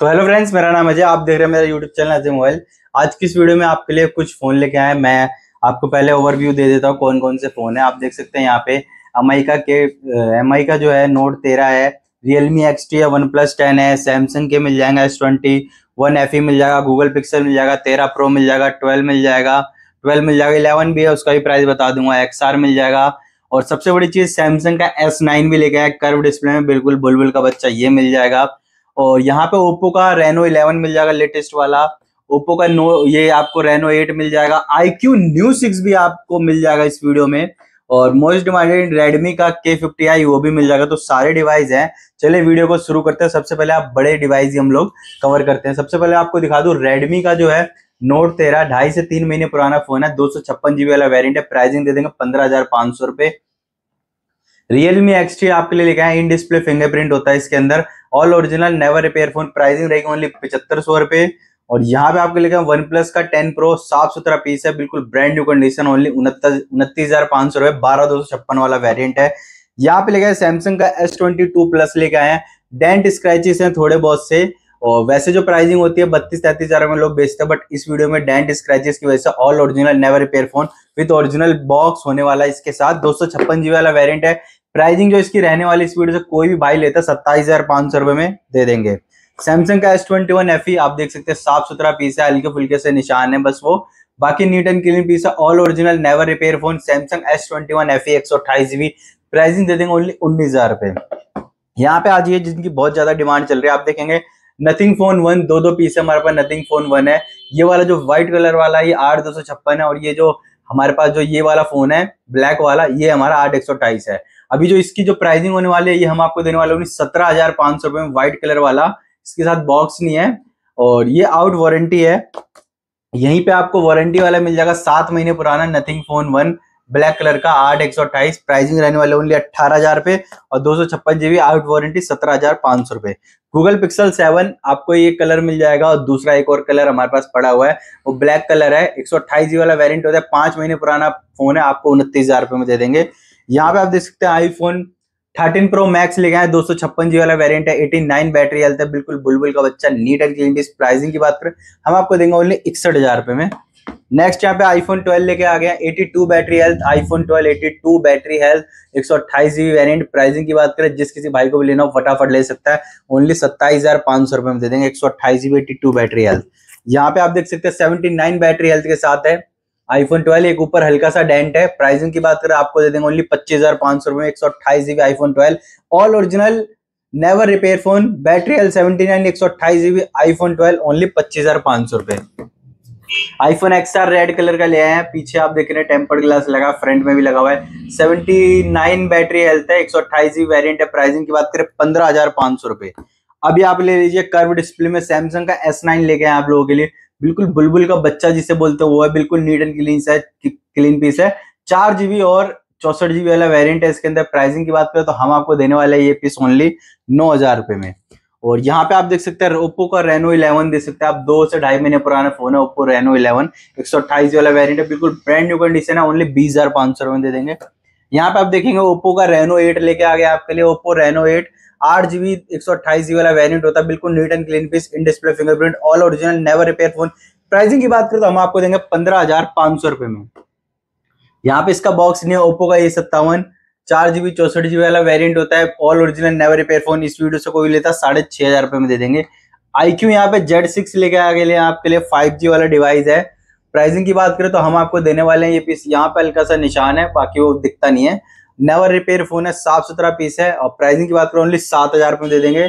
तो hello friends मेरा नाम अजय आप देख रहे हैं मेरा यूट्यूब चैनल अजय मोबाइल आज की इस वीडियो में आपके लिए कुछ फ़ोन लेके आए मैं आपको पहले ओवरव्यू दे देता हूँ कौन कौन से फ़ोन है आप देख सकते हैं यहाँ पे एम का के एम का जो है नोट तेरह है रियलमी एक्स टी है वन प्लस टेन है सैमसंग के मिल जाएगा S twenty one F E मिल जाएगा गूगल पिक्सल मिल जाएगा तेरह प्रो मिल जाएगा ट्वेल्व मिल जाएगा ट्वेल्व मिल जाएगा इलेवन भी है उसका भी प्राइस बता दूंगा एक्स आर मिल जाएगा और सबसे बड़ी चीज़ सैमसंग का एस नाइन भी लेके आए कर्व डिस्प्ले में बिल्कुल बुलबुल का बच्चा ये मिल जाएगा और यहाँ पे ओप्पो का रेनो 11 मिल जाएगा लेटेस्ट वाला ओप्पो का नो ये आपको रेनो 8 मिल जाएगा आई क्यू न्यू सिक्स भी आपको मिल जाएगा इस वीडियो में और मोस्ट डिमांडेड रेडमी का के फिफ्टी आई वो भी मिल जाएगा तो सारे डिवाइस हैं चलिए वीडियो को शुरू करते हैं सबसे पहले आप बड़े डिवाइस ही हम लोग कवर करते हैं सबसे पहले आपको दिखा दू रेडमी का जो है नोट तेरह ढाई से तीन महीने पुराना फोन है दो सौ छप्पन जीबी वाला वेरियंट है प्राइसिंग दे देंगे पंद्रह हजार पांच सौ रुपये रियलमी एक्स टी आपके लिए लिखा है इन डिस्प्ले फिंगरप्रिंट होता है इसके अंदर all original never repair phone pricing रहेगी ओनली पचहत्तर सौ रुपए और यहाँ पे आपके है वन प्लस का टेन प्रो साफ सुथरा पीस है बिल्कुल ब्रांड न्यू कंडीशन ओनली उनतीस हजार पांच सौ रुपए बारह दो सौ छप्पन वाला वेरियंट है यहाँ पे है सैमसंग का एस ट्वेंटी टू प्लस लेके आए हैं डेंट स्क्रैचेस हैं थोड़े बहुत से और वैसे जो प्राइसिंग होती है बत्तीस तैतीस हजार में लोग बेचते हैं बट इस वीडियो में डेंट स्क्रैचेस की वजह से all original never repair phone with original box होने वाला है इसके साथ दो सौ छप्पन जीबी वाला वेरियंट है प्राइसिंग जो इसकी रहने वाली स्पीड से कोई भी भाई लेता है सत्ताईस हजार पांच सौ रुपए में दे देंगे सैमसंग का एस ट्वेंटी वन एफ आप देख सकते हैं साफ सुथरा पीस है हल्के फुल्के से निशान है बस वो बाकी नीट एंड क्लीन पीस है all original never repair phone Samsung S twenty one F एक सौ अट्ठाईस जीबी प्राइसिंग दे देंगे ओनली उन्नीस हजार रुपए यहाँ पे आज ये जिनकी बहुत ज्यादा डिमांड चल रही है आप देखेंगे नथिंग फोन वन दो दो पीस है हमारे पास नथिंग फोन वन है ये वाला जो व्हाइट कलर वाला ये आठ दो सौ छप्पन है और ये जो हमारे पास जो ये वाला फोन है ब्लैक वाला ये हमारा आठ एक सौ अट्ठाईस है अभी जो इसकी जो प्राइसिंग होने वाली है ये हम आपको देने वाले होंगे सत्रह हजार पांच सौ रुपए में व्हाइट कलर वाला इसके साथ बॉक्स नहीं है और ये आउट वारंटी है यहीं पे आपको वारंटी वाला मिल जाएगा सात महीने पुराना Nothing phone one black colour का आठ एक सौ अट्ठाईस प्राइसिंग रहने वाले ओनली अट्ठारह हजार रुपए और दो सौ छप्पन जीबी आउट वारंटी सत्रह हजार पांच सौ रुपए गूगल पिक्सल सेवन आपको ये कलर मिल जाएगा और दूसरा एक और कलर हमारे पास पड़ा हुआ है वो ब्लैक कलर है एक सौ अट्ठाईस जीबी वाला वेरियंट होता है पांच महीने पुराना फोन है आपको उनतीस हजार रुपए में दे देंगे यहाँ पे आप देख सकते हैं आईफोन 13 प्रो मैक्स ले गए दो सौ छप्पन जी वाला वेरिएंट है 89 बैटरी हेल्थ है बिल्कुल बुलबुल का बच्चा नीट एंड क्लीन प्राइसिंग की बात करें हम आपको देंगे ओनली इकसठ हजार रुपए में नेक्स्ट यहाँ पे आईफोन 12 लेके आ गया 82 battery health iPhone 12 82 battery health एक सौ जीबी वेरियंट प्राइसिंग की बात करें जिस किसी भाई को भी लेना हो फटाफट ले सकता है ओनली सत्ताईस हजार पांच सौ रुपए में दे देंगे एक सौ जीबी एटी बैटरी हेल्थ यहाँ पे आप देख सकते हैं सेवेंटी बैटरी हेल्थ के साथ है आईफोन 12 एक ऊपर हल्का सा डेंट है प्राइसिंग की बात करें आपको दे देंगे ओनली पच्चीस हजार पांच सौ रुपए एक सौ अट्ठाईस GB iPhone twelve all original never repair phone battery L seventy nine एक सौ अट्ठाईस जीबी आईफोन ट्वेल्व ओनली पच्चीस हजार पांच सौ रुपए आईफोन एक्सआर रेड कलर का लिया है पीछे आप देख रहे हैं टेम्पर्ड ग्लास लगा फ्रंट में भी लगा हुआ है सेवेंटी नाइन बैटरी हेल्थ है एक सौ अट्ठाईस जीबी वेरियंट है प्राइसिंग की बात करें पंद्रह हजार पांच सौ रुपए अभी आप ले लीजिए कर्व डिस्प्ले में सैमसंग का एस नाइन लेके आए आप लोगों के लिए बिल्कुल बुलबुल का बच्चा जिसे बोलते हैं वो है बिल्कुल नीट एंड क्लीन सा क्लीन पीस है चार जीबी और चौसठ जीबी वाला वेरियंट है इसके अंदर प्राइसिंग की बात करें तो हम आपको देने वाले ये पीस ओनली नौ हजार रुपए में और यहाँ पे आप देख सकते हैं ओप्पो का रेनो इलेवन देख सकते हैं आप दो से ढाई महीने पुराना फोन है ओप्पो रेनो इलेवन एक सौ अट्ठाईस वाला वेरियंट है बिल्कुल ब्रांड न्यू कंडीशन है ओनली बीस हजार पांच सौ रुपए दे देंगे यहाँ पे आप देखेंगे ओप्पो का रेनो एट लेके आ गया आपके लिए ओप्पो रेनो एट आठ जीबी एक सौ अट्ठाईस जी वाला वेरियंट होता है बिल्कुल neat and clean piece in display fingerprint all original never repair phone pricing की बात करें तो हम आपको देंगे पंद्रह हजार पांच सौ रुपए में यहाँ पे इसका बॉक्स नहीं है ओप्पो का ये सत्तावन चार जीबी चौसठ जीबी वाला वेरियंट होता है all original never repair phone इस वीडियो से कोई लेता साढ़े छह हजार रुपए में दे देंगे आई क्यू यहाँ पे जेड सिक्स लेके आगे गए आपके लिए फाइव जी वाला डिवाइस है प्राइसिंग की बात करें तो हम आपको देने वाले हैं ये पीस यहाँ पे हल्का सा निशान है बाकी वो दिखता नहीं है नेवर रिपेयर फोन है साफ सुथरा पीस है और प्राइसिंग की बात करो ओनली सात हज़ार रुपये दे देंगे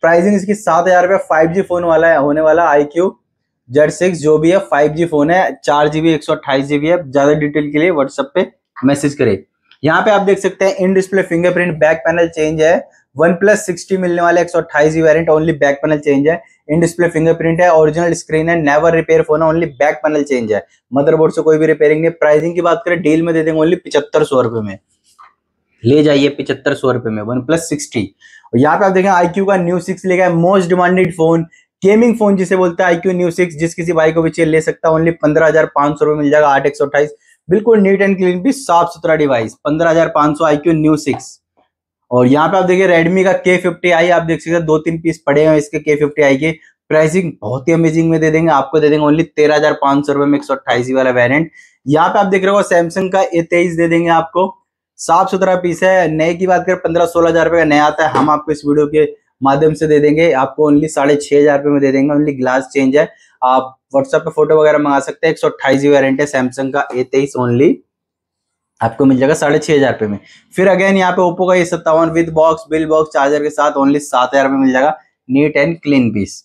प्राइसिंग इसकी सात हज़ार रुपये फाइव जी फ़ोन वाला है होने वाला आई क्यू जेड सिक्स जो भी है फाइव जी फ़ोन है चार जी बी एक सौ अट्ठाईस जी बी है ज़्यादा डिटेल के लिए व्हाट्सअप पे मैसेज करे यहाँ पे आप देख सकते हैं in display fingerprint back panel change है वन प्लस सिक्सटी मिलने वाले एक सौ अट्ठाईस G variant only back panel change है इन डिस्प्ले फिंगरप्रिंट है ओरिजिनल स्क्रीन है नेवर रिपेयर फोन है ओनली बैक पैनल चेंज है मदरबोर्ड से कोई भी रिपेयरिंग नहीं प्राइसिंग की बात करें डील में दे देंगे ओनली पिछहत्तर सौ रुपये में ले जाइए पिछहत्तर सौ रुपए में वन प्लस सिक्सटी और यहाँ पे आप देखें आई का न्यू सिक्स लेगा most demanded phone gaming phone जिसे बोलते हैं आई न्यू सिक्स जिस किसी भाई को भी चाहिए ले सकता है ओनली पंद्रह हजार पांच सौ रुपए मिल जाएगा आठ एक सौ अट्ठाईस बिल्कुल नीट एंड क्लीन भी साफ सुथरा डिवाइस पंद्रह हजार पांच सौ आईक्यू न्यू सिक्स और यहाँ पे आप देखिए रेडमी का के फिफ्टी आई आप देख सकते हैं दो तीन पीस पड़े हैं इसके के फिफ्टी आई के प्राइसिंग बहुत ही अमेजिंग में दे देंगे आपको दे देंगे ओनली तेरह हजार पांच सौ रुपए में एक सौ अट्ठाईस वाला वेरियंट यहाँ पे आप देख रहे हो सैमसंग का ए तेईस दे देंगे आपको साफ सुथरा पीस है नए की बात करें पंद्रह सोलह हजार रुपए का नया आता है हम आपको इस वीडियो के माध्यम से दे देंगे आपको ओनली साढ़े छह हजार रुपए में दे देंगे ओनली ग्लास चेंज है आप व्हाट्सएप पे फोटो वगैरह मंगा सकते हैं एक सौ अट्ठाईस जी वारंट है सैमसंग का ए तेईस ओनली आपको मिल जाएगा साढ़े छह हजार रुपए में फिर अगेन यहाँ पे ओप्पो का ये सत्तावन with box bill box charger के साथ ओनली सात हजार में मिल जाएगा neat and clean piece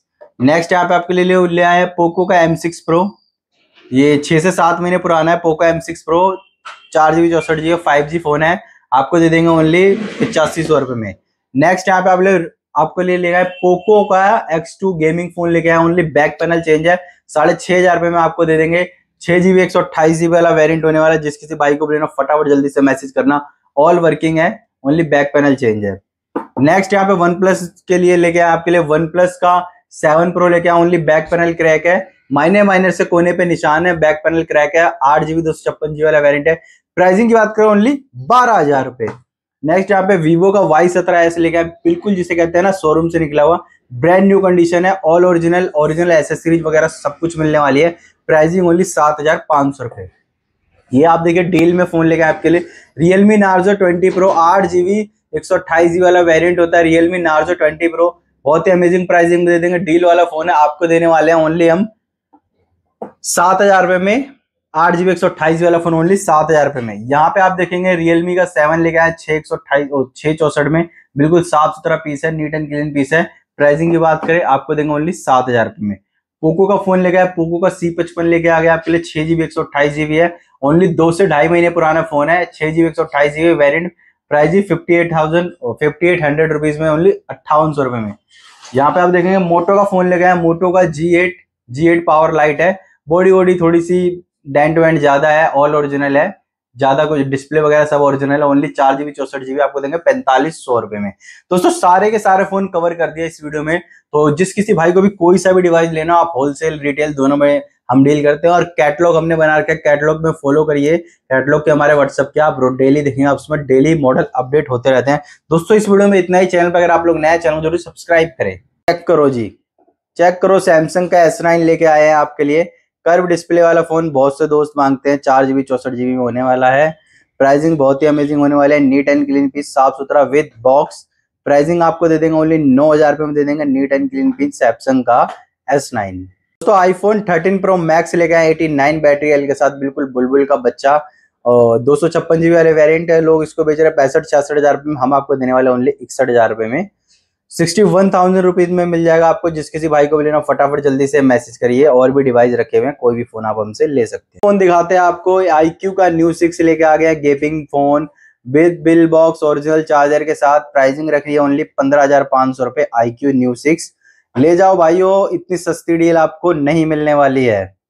next यहाँ पे आपके लिए ले, ले आए पोको का एम सिक्स प्रो ये छह से सात महीने पुराना है पोको एम सिक्स प्रो चार जीबी चौसठ जीबी फाइव जी फोन है आपको दे देंगे ओनली पिचासी सौ रुपए में नेक्स्ट यहाँ पे आप लोग आपको ले लेगा है पोको का एक्स टू गेमिंग फोन लेके आया ओनली बैक पैनल चेंज है साढ़े छह हजार रुपए में आपको दे देंगे छह जीबी एक सौ अट्ठाईस जीबी वाला वेरियंट होने वाला है जिस किसी भाई को लेना फटाफट जल्दी से मैसेज करना ऑल वर्किंग है ओनली बैक पैनल चेंज है नेक्स्ट यहाँ पे वन प्लस के लिए लेके आया आपके लिए वन प्लस का सेवन प्रो लेके आया ओनली बैक पैनल क्रैक है माइनर माइनर से कोने पे निशान है बैक पैनल क्रैक है आठ जीबी दो सौ छप्पन जीबी वाला वेरियंट है प्राइसिंग की बात करें ओनली बारह हजार रुपए नेक्स्ट यहाँ पे वीवो का वाई सत्रह एस लेके बिल्कुल जिसे कहते हैं ना शोरूम से निकला हुआ ब्रांड न्यू कंडीशन है ऑल ओरिजिनल ओरिजिनल एसेसरीज वगैरह सब कुछ मिलने वाली है प्राइसिंग ओनली सात हजार सौ रुपए ये आप देखिए डील में फोन लेके आपके लिए रियलमी नार्जो ट्वेंटी प्रो आठ जीबी एक सौ अट्ठाईस जी वाला वेरियंट होता है रियलमी नार्जो ट्वेंटी प्रो बहुत ही अमेजिंग प्राइसिंग में दे देंगे डील वाला फोन है आपको देने वाले हैं ओनली हम सात हजार रुपए में आठ जीबी एक सौ अट्ठाईस वाला फोन ओनली सात हजार रुपए में यहाँ पे आप देखेंगे रियलमी का सेवन लेके आए छह एक सौ अट्ठाईस छह चौसठ में बिल्कुल साफ सुथरा पीस है नीट एंड क्लीन पीस है प्राइसिंग की बात करें आपको देंगे ओनली सात हजार रुपये में पोको का फोन लेके आए पोको का सी पचपन लेके आ गया आपके लिए छह जीबी एक सौ अट्ठाईस जीबी है ओनली दो से ढाई महीने पुराना फोन है छह जीबी एक सौ अट्ठाईस GB variant price fifty eight thousand fifty eight hundred rupees में ओनली अट्ठावन सौ रुपए में यहाँ पे आप देखेंगे मोटो का फोन लेके आए मोटो का G eight G eight power lite है बॉडी वॉडी थोड़ी सी डेंट वेंट ज्यादा है ऑल ओरिजिनल है ज्यादा कुछ डिस्प्ले वगैरह सब ओरिजिनल है ओनली चार जीबी चौसठ जीबी आपको देंगे पैंतालीस सौ रुपए में दोस्तों सारे के सारे फोन कवर कर दिया इस वीडियो में तो जिस किसी भाई को भी कोई सा भी डिवाइस लेना आप होलसेल रिटेल दोनों में हम डील करते हैं और कैटलॉग हमने बना रखा है कैटलॉग में फॉलो करिए कैटलॉग के हमारे व्हाट्सअप के आप डेली देखेंगे आप उसमें डेली मॉडल अपडेट होते रहते हैं दोस्तों इस वीडियो में इतना ही चैनल पर अगर आप लोग नया चैनल जरूर सब्सक्राइब करें चेक करो जी चेक करो सैमसंग का एस नाइन लेके आए हैं आपके लिए कर्व डिस्प्ले वाला फोन बहुत से दोस्त मांगते हैं चार जीबी चौसठ जीबी में होने वाला है प्राइसिंग बहुत ही अमेजिंग होने वाला है नीट एंड क्लीन पीस साफ सुथरा विद बॉक्स प्राइसिंग आपको दे देंगे ओनली नौ हजार रुपए में दे देंगे neat and clean piece Samsung का एस नाइन दोस्तों आईफोन थर्टीन प्रो मैक्स लेके आए एटी नाइन बैटरी एल के साथ बिल्कुल बुलबुल का बच्चा और दो सौ छप्पन जीबी वाले वेरियंट है लोग इसको बेच रहे हैं पैंसठ छियासठ हजार रुपये में हम आपको देने वाले ओनली इकसठ हजार रुपये में सिक्सटी वन थाउजेंड रुपीज में मिल जाएगा आपको जिस किसी भाई को भी लेना फटाफट जल्दी से मैसेज करिए और भी डिवाइस रखे हुए हैं कोई भी फोन आप हमसे ले सकते हैं फोन दिखाते हैं आपको आई क्यू का न्यू सिक्स लेके आ गया gaming phone with bill box original charger के साथ प्राइसिंग रख रही है ओनली पंद्रह हजार पांच सौ रुपए आई क्यू न्यू सिक्स ले जाओ भाइयों इतनी सस्ती डील आपको नहीं मिलने वाली है